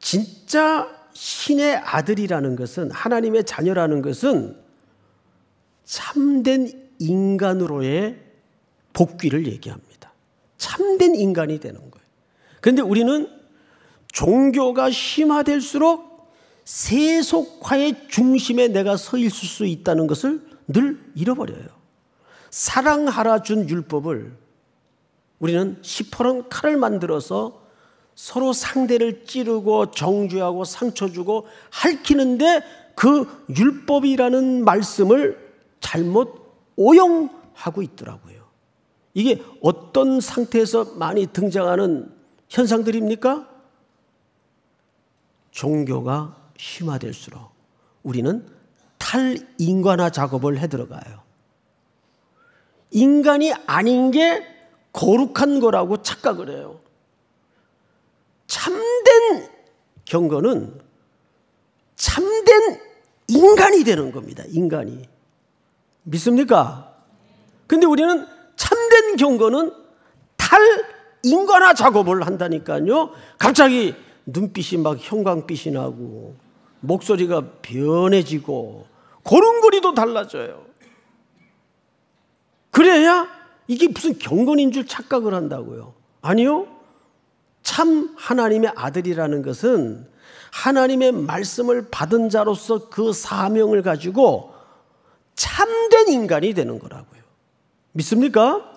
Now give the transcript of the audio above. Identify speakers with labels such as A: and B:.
A: 진짜 신의 아들이라는 것은 하나님의 자녀라는 것은 참된 인간으로의 복귀를 얘기합니다. 참된 인간이 되는 거예요. 그런데 우리는 종교가 심화될수록 세속화의 중심에 내가 서 있을 수 있다는 것을 늘 잃어버려요. 사랑하라 준 율법을 우리는 시퍼런 칼을 만들어서 서로 상대를 찌르고 정죄하고 상처주고 할키는데 그 율법이라는 말씀을 잘못 오용하고 있더라고요. 이게 어떤 상태에서 많이 등장하는 현상들입니까? 종교가 심화될수록 우리는 탈인간화 작업을 해 들어가요. 인간이 아닌 게 거룩한 거라고 착각을 해요. 참된 경건은 참된 인간이 되는 겁니다. 인간이. 믿습니까? 근데 우리는 참된 경건은 탈인간화 작업을 한다니까요. 갑자기 눈빛이 막 형광빛이 나고 목소리가 변해지고 고른거리도 달라져요. 그래야 이게 무슨 경건인 줄 착각을 한다고요. 아니요. 참 하나님의 아들이라는 것은 하나님의 말씀을 받은 자로서 그 사명을 가지고 참된 인간이 되는 거라고요. 믿습니까?